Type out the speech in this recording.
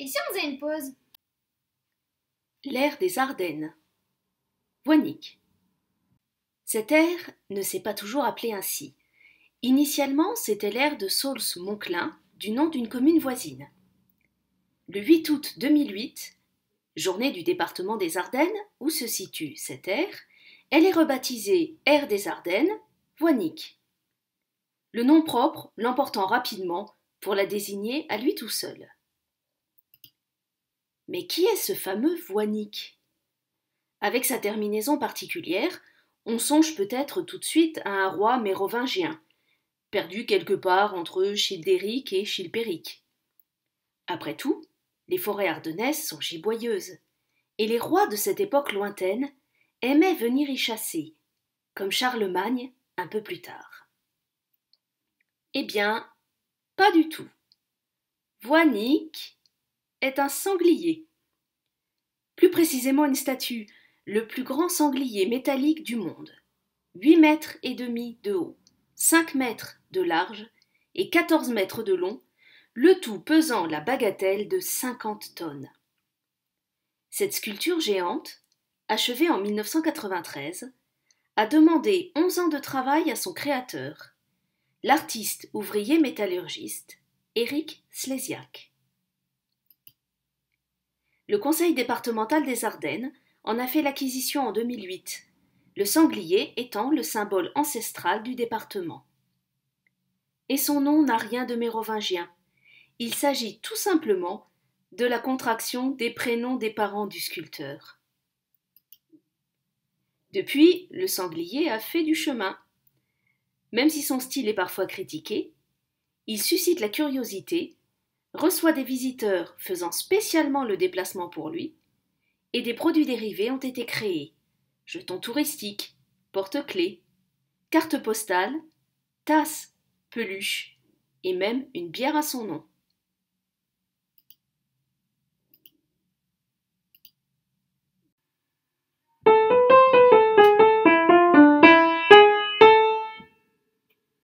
Et si on faisait une pause L'air des Ardennes. Voinique. Cet air ne s'est pas toujours appelé ainsi. Initialement, c'était l'air de Sauls-Monclin, du nom d'une commune voisine. Le 8 août 2008, journée du département des Ardennes, où se situe cet air. Elle est rebaptisée R des Ardennes, Voinic. Le nom propre l'emportant rapidement pour la désigner à lui tout seul. Mais qui est ce fameux Voinic Avec sa terminaison particulière, on songe peut-être tout de suite à un roi mérovingien, perdu quelque part entre Childéric et Chilpéric. Après tout, les forêts ardennaises sont giboyeuses, et les rois de cette époque lointaine aimait venir y chasser, comme Charlemagne un peu plus tard. Eh bien, pas du tout. Voinic est un sanglier. Plus précisément une statue, le plus grand sanglier métallique du monde. 8 mètres et demi de haut, 5 mètres de large et 14 mètres de long, le tout pesant la bagatelle de 50 tonnes. Cette sculpture géante, achevé en 1993, a demandé 11 ans de travail à son créateur, l'artiste ouvrier métallurgiste Éric Slesiak. Le Conseil départemental des Ardennes en a fait l'acquisition en 2008, le sanglier étant le symbole ancestral du département. Et son nom n'a rien de mérovingien. Il s'agit tout simplement de la contraction des prénoms des parents du sculpteur. Depuis, le sanglier a fait du chemin. Même si son style est parfois critiqué, il suscite la curiosité, reçoit des visiteurs faisant spécialement le déplacement pour lui, et des produits dérivés ont été créés jetons touristiques, porte-clés, cartes postales, tasses, peluches, et même une bière à son nom.